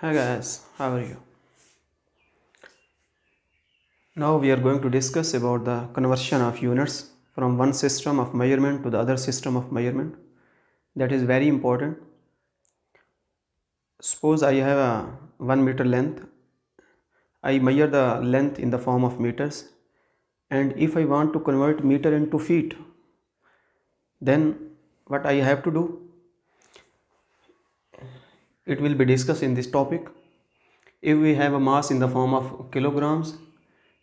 hi guys how are you now we are going to discuss about the conversion of units from one system of measurement to the other system of measurement that is very important suppose i have a 1 meter length i measure the length in the form of meters and if i want to convert meter into feet then what i have to do it will be discussed in this topic if we have a mass in the form of kilograms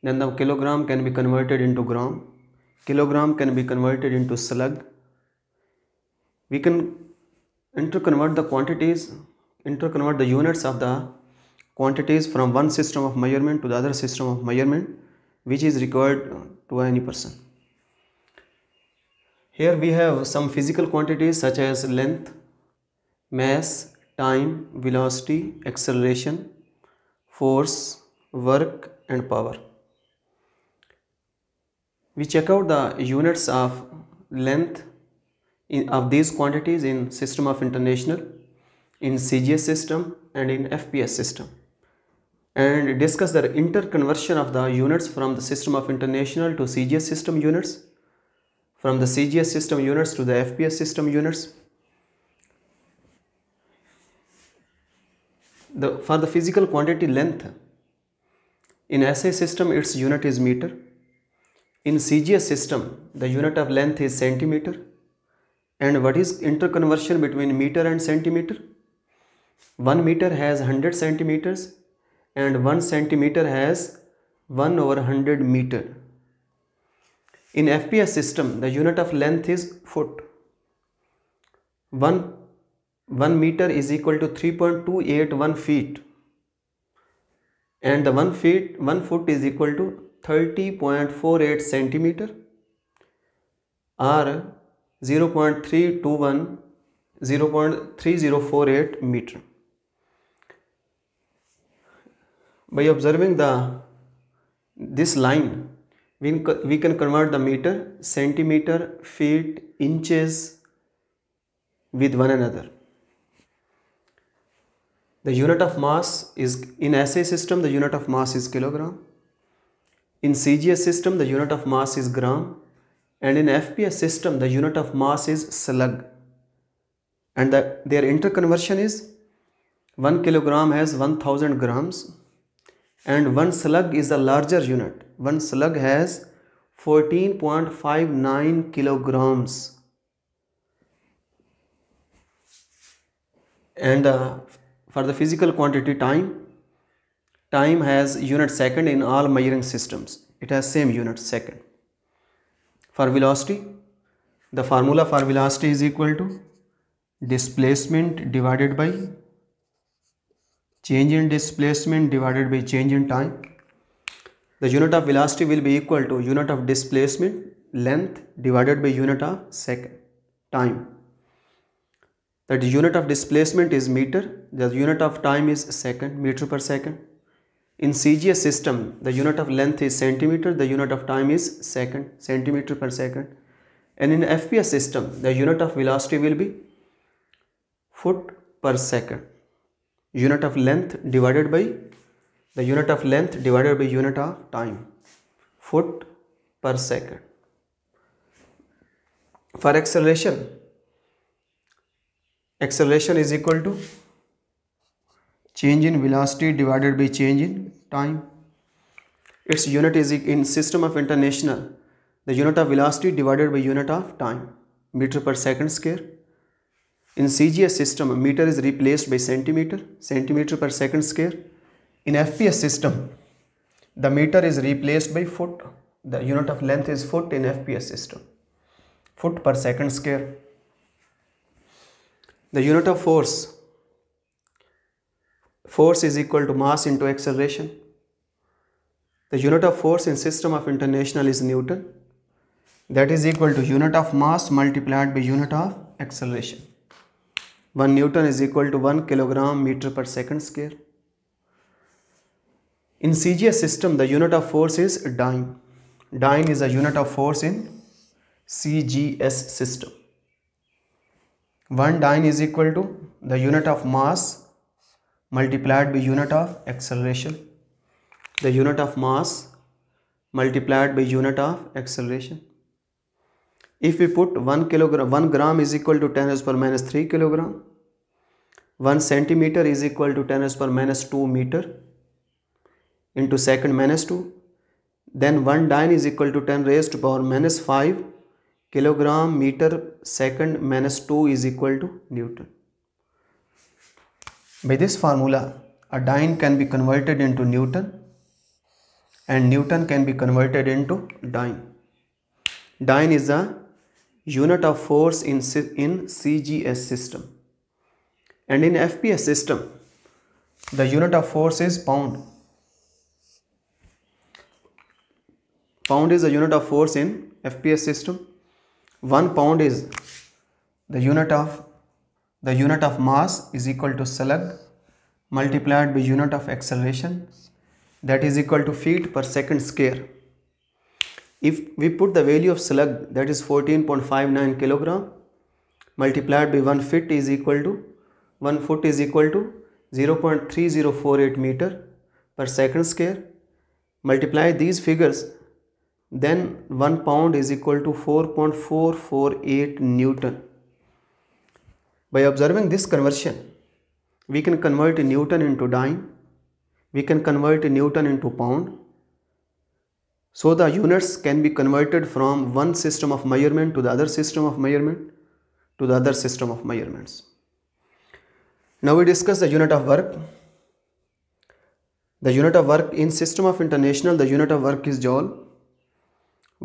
then the kilogram can be converted into gram kilogram can be converted into slug we can interconvert the quantities interconvert the units of the quantities from one system of measurement to the other system of measurement which is required to any person here we have some physical quantities such as length mass time, velocity, acceleration, force, work and power. We check out the units of length in, of these quantities in system of international, in CGS system and in FPS system and discuss the interconversion of the units from the system of international to CGS system units, from the CGS system units to the FPS system units, the, for the physical quantity length, in SI system its unit is meter. In CGS system, the unit of length is centimeter. And what is interconversion between meter and centimeter? 1 meter has 100 centimeters and 1 centimeter has 1 over 100 meter. In FPS system, the unit of length is foot. 1 one metre is equal to three point two eight one feet and the one feet one foot is equal to thirty point four eight centimetre or zero point three two one zero point three zero four eight metre by observing the this line we can convert the metre centimetre feet inches with one and other The unit of mass is, in SA system, the unit of mass is kilogram. In CGS system, the unit of mass is gram. And in FPS system, the unit of mass is slug. And the, their interconversion is 1 kilogram has 1000 grams and 1 slug is a larger unit. 1 slug has 14.59 kilograms and uh, for the physical quantity time time has unit second in all measuring systems it has same unit second for velocity the formula for velocity is equal to displacement divided by change in displacement divided by change in time the unit of velocity will be equal to unit of displacement length divided by unit of second time that the unit of displacement is meter, the unit of time is second, meter per second. In CGS system, the unit of length is centimeter, the unit of time is second, centimeter per second. And in FPS system, the unit of velocity will be foot per second. Unit of length divided by the unit of length divided by unit of time, foot per second. For acceleration, acceleration is equal to change in velocity divided by change in time its unit is in system of international the unit of velocity divided by unit of time meter per second square in CGS system meter is replaced by centimeter centimeter per second square in FPS system the meter is replaced by foot the unit of length is foot in FPS system foot per second square the unit of force, force is equal to mass into acceleration. The unit of force in system of international is Newton. That is equal to unit of mass multiplied by unit of acceleration. 1 Newton is equal to 1 kilogram meter per second square. In CGS system, the unit of force is dyne. Dyne is a unit of force in CGS system. One dyne is equal to the unit of mass multiplied by unit of acceleration the unit of mass multiplied by unit of acceleration if you put one kilogram one gram is equal to ten s power minus three kilogram one centimetre is equal to ten s power minus two metre into second minus two then one dyne is equal to ten raise to power minus five kilogram meter second minus 2 is equal to Newton. By this formula, a dyne can be converted into Newton and Newton can be converted into dyne. Dyne is a unit of force in, in CGS system. And in FPS system, the unit of force is pound. Pound is a unit of force in FPS system 1 pound is the unit of the unit of mass is equal to slug multiplied by unit of acceleration that is equal to feet per second square. If we put the value of slug that is 14.59 kilogram multiplied by 1 foot is equal to 1 foot is equal to 0.3048 meter per second square. Multiply these figures then 1 pound is equal to 4.448 Newton. By observing this conversion, we can convert Newton into dime, we can convert Newton into pound. So the units can be converted from one system of measurement to the other system of measurement to the other system of measurements. Now we discuss the unit of work. The unit of work in system of international, the unit of work is joule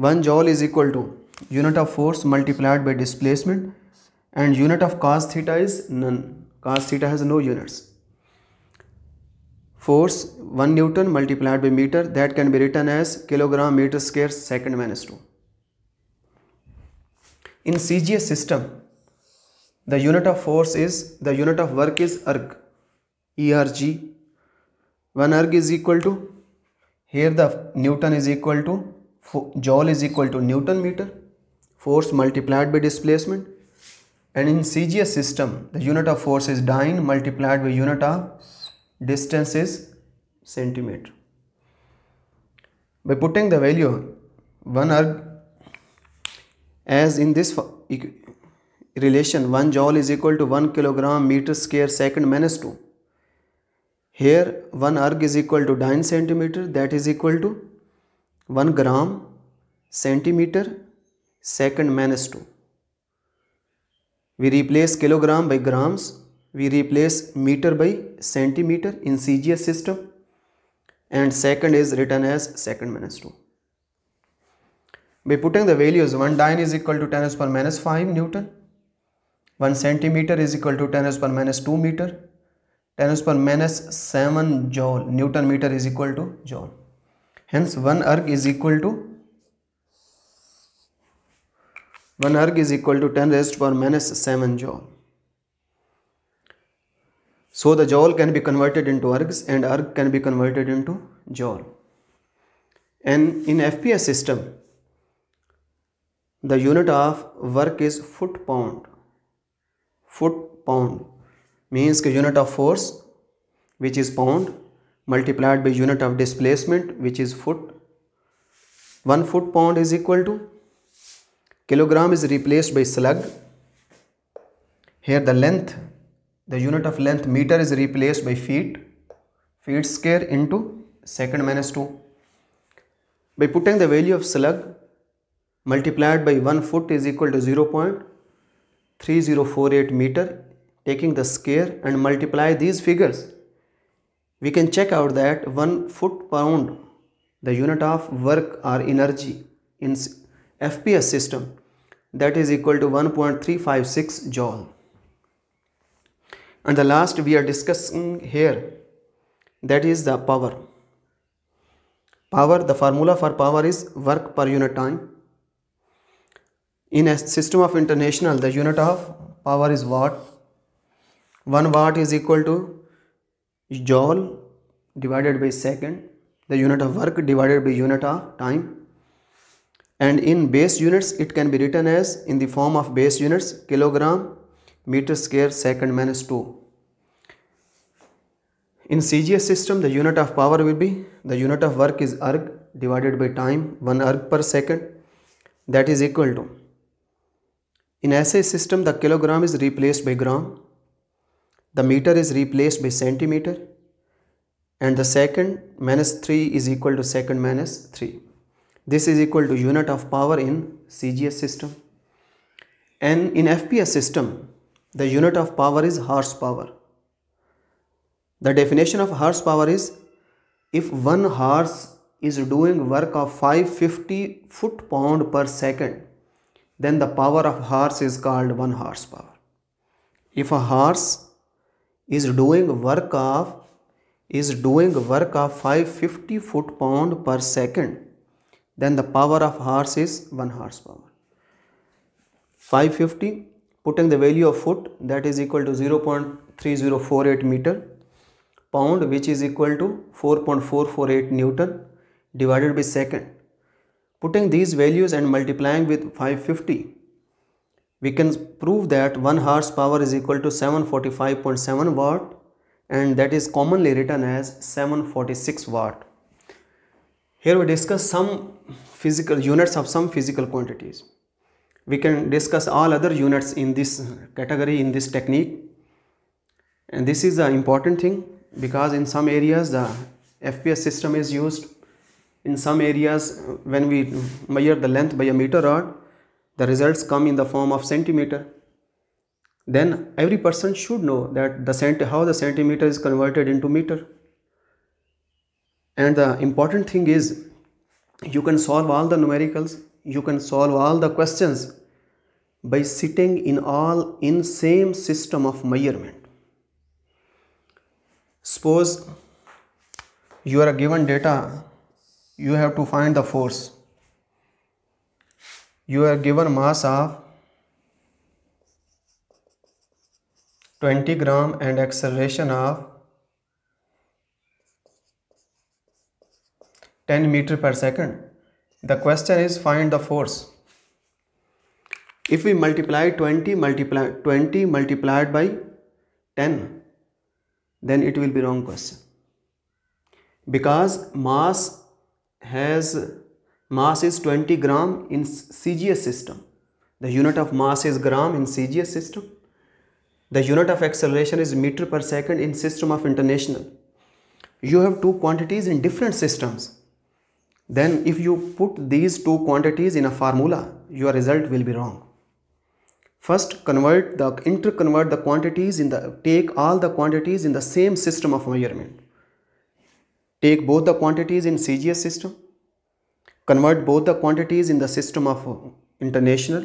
1 joule is equal to unit of force multiplied by displacement and unit of cos theta is none cos theta has no units force 1 newton multiplied by meter that can be written as kilogram meter square second minus 2 in cgs system the unit of force is the unit of work is erg erg 1 erg is equal to here the newton is equal to joule is equal to newton meter force multiplied by displacement and in CGS system the unit of force is dyne multiplied by unit of distance is centimeter by putting the value one erg as in this relation 1 joule is equal to 1 kilogram meter square second minus 2 here 1 erg is equal to 9 centimeter that is equal to 1 gram centimeter second minus 2 we replace kilogram by grams we replace meter by centimeter in CGS system and second is written as second minus 2 by putting the values 1 dyne is equal to 10 raised power minus 5 newton 1 centimeter is equal to 10 raised power minus 2 meter 10 raised power minus 7 joule newton meter is equal to joule Hence, one erg is equal to 1 erg is equal to 10 raised to power minus 7 joule. So the joule can be converted into ergs and erg can be converted into joule. And in FPS system, the unit of work is foot pound. Foot pound means the unit of force which is pound multiplied by unit of displacement which is foot. 1 foot pound is equal to kilogram is replaced by slug. Here the length, the unit of length meter is replaced by feet, feet square into second minus 2. By putting the value of slug multiplied by 1 foot is equal to 0.3048 meter taking the square and multiply these figures we can check out that 1 foot pound the unit of work or energy in FPS system that is equal to 1.356 joule and the last we are discussing here that is the power power the formula for power is work per unit time in a system of international the unit of power is watt 1 watt is equal to joule divided by second the unit of work divided by unit of time and in base units it can be written as in the form of base units kilogram meter square second minus 2 in CGS system the unit of power will be the unit of work is erg divided by time 1 erg per second that is equal to in SI system the kilogram is replaced by gram the meter is replaced by centimeter and the second minus 3 is equal to second minus 3. This is equal to unit of power in CGS system. And in FPS system, the unit of power is horsepower. The definition of horsepower is if one horse is doing work of 550 foot pound per second, then the power of horse is called one horsepower. If a horse is doing work of is doing work of 550 foot pound per second then the power of horse is 1 horsepower 550 putting the value of foot that is equal to 0.3048 meter pound which is equal to 4.448 newton divided by second putting these values and multiplying with 550 we can prove that 1 horsepower is equal to 745.7 watt and that is commonly written as 746 watt. Here we discuss some physical units of some physical quantities. We can discuss all other units in this category in this technique and this is the important thing because in some areas the FPS system is used in some areas when we measure the length by a meter rod the results come in the form of centimeter. Then every person should know that the cent how the centimeter is converted into meter. And the important thing is you can solve all the numericals, you can solve all the questions by sitting in all in same system of measurement. Suppose you are given data, you have to find the force you are given mass of 20 gram and acceleration of 10 meter per second. The question is find the force. If we multiply 20 multiply 20 multiplied by 10 then it will be wrong question because mass has mass is 20 gram in CGS system. The unit of mass is gram in CGS system. The unit of acceleration is meter per second in system of international. You have two quantities in different systems. Then if you put these two quantities in a formula, your result will be wrong. First, convert the interconvert the quantities in the take all the quantities in the same system of measurement. Take both the quantities in CGS system convert both the quantities in the system of international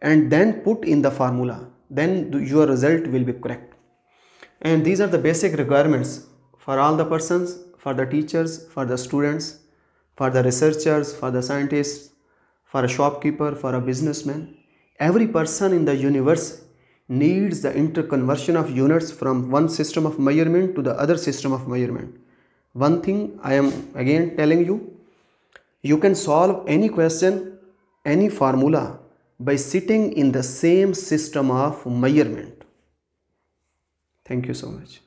and then put in the formula then your result will be correct and these are the basic requirements for all the persons for the teachers for the students for the researchers for the scientists for a shopkeeper for a businessman every person in the universe needs the interconversion of units from one system of measurement to the other system of measurement one thing i am again telling you you can solve any question, any formula by sitting in the same system of measurement. Thank you so much.